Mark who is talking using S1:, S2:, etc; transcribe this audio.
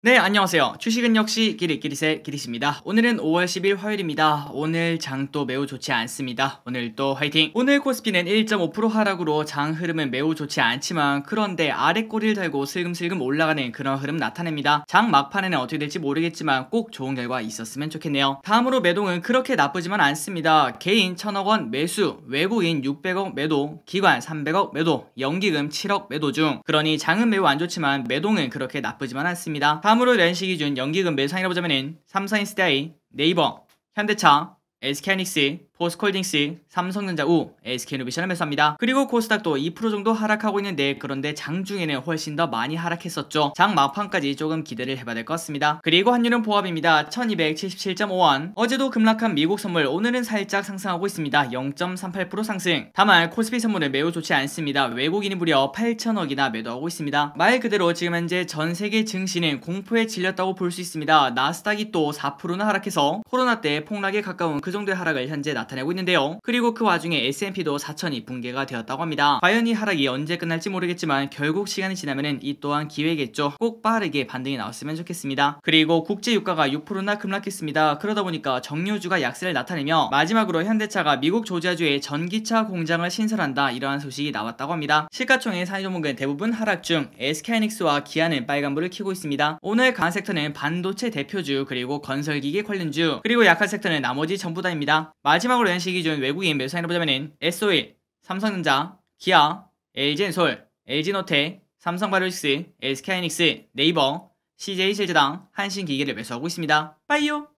S1: 네, 안녕하세요. 주식은 역시 기릿기릿의 기릿입니다. 오늘은 5월 10일 화요일입니다. 오늘 장도 매우 좋지 않습니다. 오늘도 화이팅! 오늘 코스피는 1.5% 하락으로 장 흐름은 매우 좋지 않지만 그런데 아래 꼬리를 달고 슬금슬금 올라가는 그런 흐름 나타냅니다. 장 막판에는 어떻게 될지 모르겠지만 꼭 좋은 결과 있었으면 좋겠네요. 다음으로 매동은 그렇게 나쁘지만 않습니다. 개인 1000억 원 매수, 외국인 600억 매도, 기관 300억 매도, 연기금 7억 매도 중. 그러니 장은 매우 안 좋지만 매동은 그렇게 나쁘지만 않습니다. 다음으로 렌시 기준 연기금비 상위로 보자면 삼성인스타이, 네이버, 현대차, SK하이닉스, 포스콜딩스, 삼성전자 우, SK노비션을 매수합니다. 그리고 코스닥도 2% 정도 하락하고 있는데 그런데 장중에는 훨씬 더 많이 하락했었죠. 장 막판까지 조금 기대를 해봐야 될 것 같습니다. 그리고 환율은 보합입니다. 1277.5원 어제도 급락한 미국 선물 오늘은 살짝 상승하고 있습니다. 0.38% 상승 다만 코스피 선물은 매우 좋지 않습니다. 외국인이 무려 8천억이나 매도하고 있습니다. 말 그대로 지금 현재 전 세계 증시는 공포에 질렸다고 볼 수 있습니다. 나스닥이 또 4%나 하락해서 코로나 때 폭락에 가까운 그 정도의 하락을 현재 나타니다 나타내고 있는데요. 그리고 그 와중에 S&P도 4천이 붕괴가 되었다고 합니다. 과연 이 하락이 언제 끝날지 모르겠지만 결국 시간이 지나면 이 또한 기회겠죠. 꼭 빠르게 반등이 나왔으면 좋겠습니다. 그리고 국제 유가가 6%나 급락했습니다. 그러다 보니까 정유주가 약세를 나타내며 마지막으로 현대차가 미국 조지아주에 전기차 공장을 신설한다 이러한 소식이 나왔다고 합니다. 시가총액 상위 종목은 대부분 하락 중 SK하이닉스와 기아는 빨간불을 켜고 있습니다. 오늘 강한 섹터는 반도체 대표주 그리고 건설기계 관련주 그리고 약한 섹터는 나머지 전부 다입니다. 마지막 마지막으로 NC 기준 외국인 매수 상인을 보자면 s o 일 삼성전자, 기아, LG엔솔, LG노텍, 삼성바이오닉스, SK하이닉스, 네이버, CJ실제당, 한신기계를 매수하고 있습니다. 빠이요!